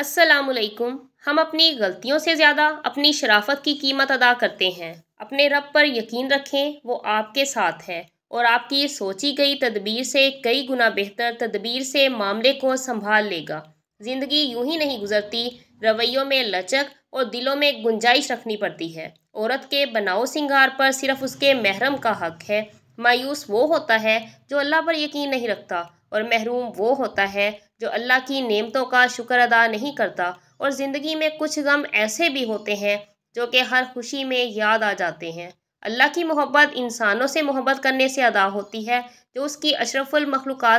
असलकुम हम अपनी गलतियों से ज़्यादा अपनी शराफत की कीमत अदा करते हैं अपने रब पर यकीन रखें वो आपके साथ है और आपकी सोची गई तदबीर से कई गुना बेहतर तदबीर से मामले को संभाल लेगा ज़िंदगी यूं ही नहीं गुजरती रवैयों में लचक और दिलों में गुंजाइश रखनी पड़ती है औरत के बनाओ सिंगार पर सिर्फ उसके महरम का हक है मायूस वो होता है जो अल्लाह पर यकीन नहीं रखता और महरूम वो होता है जो अल्लाह की नेमतों का शुक्र अदा नहीं करता और ज़िंदगी में कुछ गम ऐसे भी होते हैं जो कि हर खुशी में याद आ जाते हैं अल्लाह की मोहब्बत इंसानों से मोहब्बत करने से अदा होती है जो उसकी अशरफुल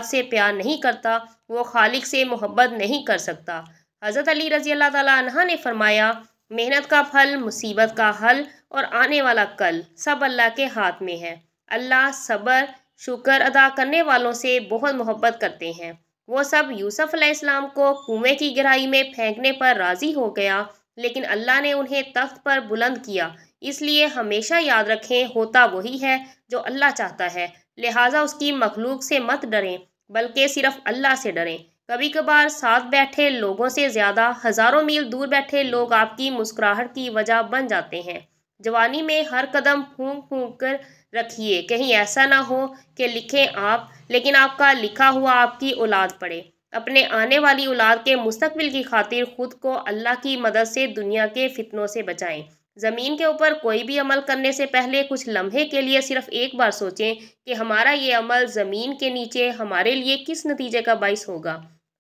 से प्यार नहीं करता वो खालिक से मोहब्बत नहीं कर सकता हज़रत अली रज़ी अल्लाह तह ने फरमाया मेहनत का फल मुसीबत का हल और आने वाला कल सब अल्लाह के हाथ में है अल्लाह सब्र शुक्र अदा करने वालों से बहुत मोहब्बत करते हैं वो सब यूसुफ अलैहिस्सलाम को कुएं की गहराई में फेंकने पर राज़ी हो गया लेकिन अल्लाह ने उन्हें तख्त पर बुलंद किया इसलिए हमेशा याद रखें होता वही है जो अल्लाह चाहता है लिहाजा उसकी मखलूक से मत डरें बल्कि सिर्फ अल्लाह से डरें कभी कभार साथ बैठे लोगों से ज़्यादा हज़ारों मील दूर बैठे लोग आपकी मुस्कुराहट की वजह बन जाते हैं जवानी में हर कदम फूंक फूंक कर रखिए कहीं ऐसा ना हो कि लिखें आप लेकिन आपका लिखा हुआ आपकी औलाद पढ़े अपने आने वाली औलाद के मुस्तबिल की खातिर खुद को अल्लाह की मदद से दुनिया के फितनों से बचाएं ज़मीन के ऊपर कोई भी अमल करने से पहले कुछ लम्हे के लिए सिर्फ एक बार सोचें कि हमारा ये अमल ज़मीन के नीचे हमारे लिए किस नतीजे का बायस होगा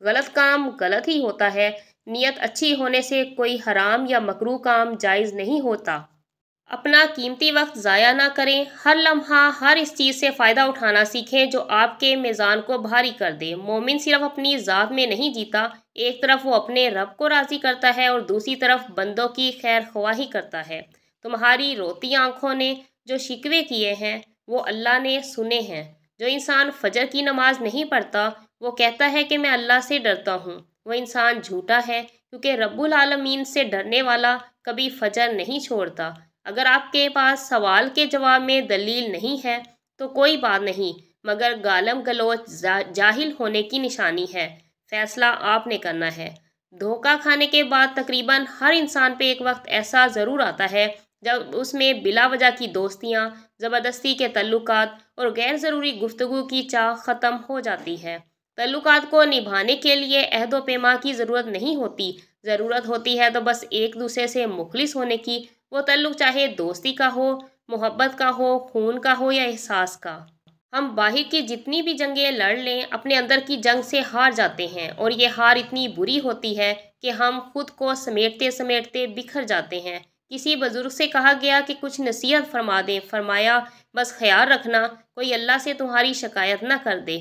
गलत काम गलत ही होता है नीयत अच्छी होने से कोई हराम या मकरू काम जायज़ नहीं होता अपना कीमती वक्त ज़ाया ना करें हर लम्हा हर इस चीज़ से फ़ायदा उठाना सीखें जो आपके मेज़ान को भारी कर दे मोमिन सिर्फ अपनी ज़ात में नहीं जीता एक तरफ वो अपने रब को राज़ी करता है और दूसरी तरफ बंदों की खैर ख्वाही करता है तुम्हारी रोती आँखों ने जो शिकवे किए हैं वो अल्लाह ने सुने हैं जो इंसान फजर की नमाज़ नहीं पढ़ता वो कहता है कि मैं अल्लाह से डरता हूँ वह इंसान झूठा है क्योंकि रब्बुल आलमीन से डरने वाला कभी फजर नहीं छोड़ता अगर आपके पास सवाल के जवाब में दलील नहीं है तो कोई बात नहीं मगर गालम गलोच जा, जाहिल होने की निशानी है फैसला आपने करना है धोखा खाने के बाद तकरीबन हर इंसान पे एक वक्त ऐसा ज़रूर आता है जब उसमें बिला वजह की दोस्तियाँ ज़बरदस्ती के तल्लुक और गैर ज़रूरी गुफ्तु की चाह ख़त्म हो जाती है तल्लक को निभाने के लिए अहदोपेमा की ज़रूरत नहीं होती ज़रूरत होती है तो बस एक दूसरे से मुखलिस होने की वो तल्लुक चाहे दोस्ती का हो मोहब्बत का हो खून का हो या एहसास का हम बाहर की जितनी भी जंगें लड़ लें अपने अंदर की जंग से हार जाते हैं और ये हार इतनी बुरी होती है कि हम खुद को समेटते समेटते बिखर जाते हैं किसी बुज़ुर्ग से कहा गया कि कुछ नसीहत फरमा दें फरमाया बस ख्याल रखना कोई अल्लाह से तुम्हारी शिकायत ना कर दे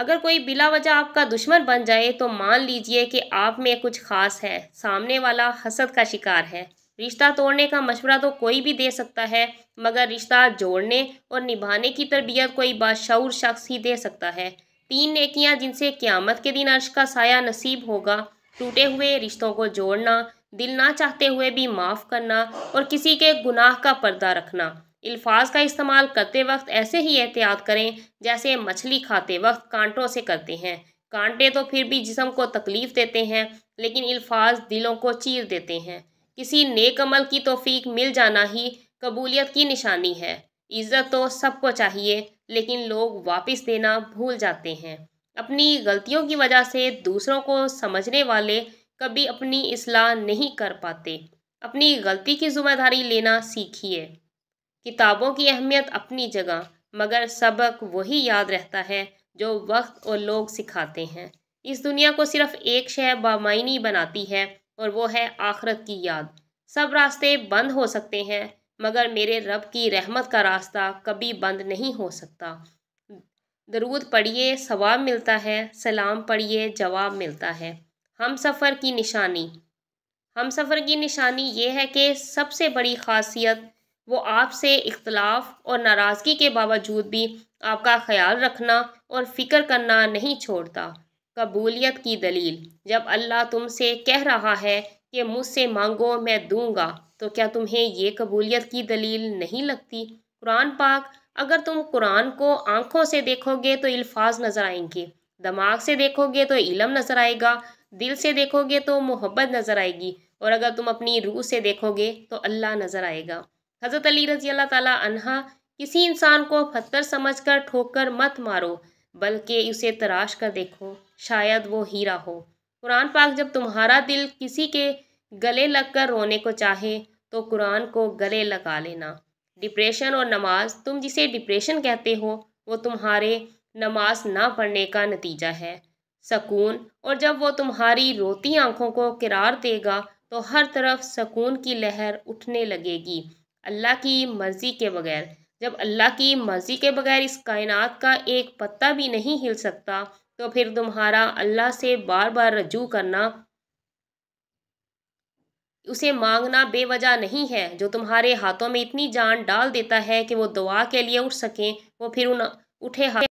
अगर कोई बिला वजह आपका दुश्मन बन जाए तो मान लीजिए कि आप में कुछ खास है सामने वाला हसद का शिकार है रिश्ता तोड़ने का मशवरा तो कोई भी दे सकता है मगर रिश्ता जोड़ने और निभाने की तरबियत कोई बाशूर शख्स ही दे सकता है तीन नेकियां जिनसे क़्यामत के दिन अर्श का साया नसीब होगा टूटे हुए रिश्तों को जोड़ना दिल ना चाहते हुए भी माफ़ करना और किसी के गुनाह का पर्दा रखना अल्फाज का इस्तेमाल करते वक्त ऐसे ही एहतियात करें जैसे मछली खाते वक्त कांटों से करते हैं कांटे तो फिर भी जिसम को तकलीफ़ देते हैं लेकिन अल्फाज दिलों को चीर देते हैं किसी नेक अमल की तोफीक मिल जाना ही कबूलियत की निशानी है इज़्ज़त तो सबको चाहिए लेकिन लोग वापस देना भूल जाते हैं अपनी गलतियों की वजह से दूसरों को समझने वाले कभी अपनी असलाह नहीं कर पाते अपनी गलती की जिम्मेदारी लेना सीखिए किताबों की अहमियत अपनी जगह मगर सबक वही याद रहता है जो वक्त और लोग सिखाते हैं इस दुनिया को सिर्फ एक शह बामाइनी बनाती है और वो है आखरत की याद सब रास्ते बंद हो सकते हैं मगर मेरे रब की रहमत का रास्ता कभी बंद नहीं हो सकता दरूद पढ़िए सवाब मिलता है सलाम पढ़िए जवाब मिलता है हम सफ़र की निशानी हम सफ़र की निशानी ये है कि सबसे बड़ी खासियत वो आपसे इख्तलाफ और नाराज़गी के बावजूद भी आपका ख्याल रखना और फ़िक्र करना नहीं छोड़ता कबूलियत की दलील जब अल्लाह तुमसे कह रहा है कि मुझसे मांगो मैं दूंगा तो क्या तुम्हें ये कबूलियत की दलील नहीं लगती कुरान पाक अगर तुम कुरान को आँखों से देखोगे तो अल्फाज नज़र आएंगे दिमाग से देखोगे तो इलम नज़र आएगा दिल से देखोगे तो मोहब्बत नज़र आएगी और अगर तुम अपनी रूह से देखोगे तो अल्लाह नज़र आएगा हज़रत अली रजी अल्लाह ताला अनहा किसी इंसान को पत्थर समझ कर ठोक कर मत मारो बल्कि उसे तराश कर देखो शायद वो हीरा हो कुरान पाक जब तुम्हारा दिल किसी के गले लगकर रोने को चाहे तो कुरान को गले लगा लेना डिप्रेशन और नमाज तुम जिसे डिप्रेशन कहते हो वो तुम्हारे नमाज ना पढ़ने का नतीजा है सकून और जब वो तुम्हारी रोती आँखों को किरार देगा तो हर तरफ सकून की लहर उठने लगेगी अल्लाह की मर्ज़ी के बगैर जब अल्लाह की मर्ज़ी के बगैर इस कायनात का एक पत्ता भी नहीं हिल सकता तो फिर तुम्हारा अल्लाह से बार बार रजू करना उसे मांगना बेवजह नहीं है जो तुम्हारे हाथों में इतनी जान डाल देता है कि वो दुआ के लिए उठ सकें वो फिर उन उठे हाथ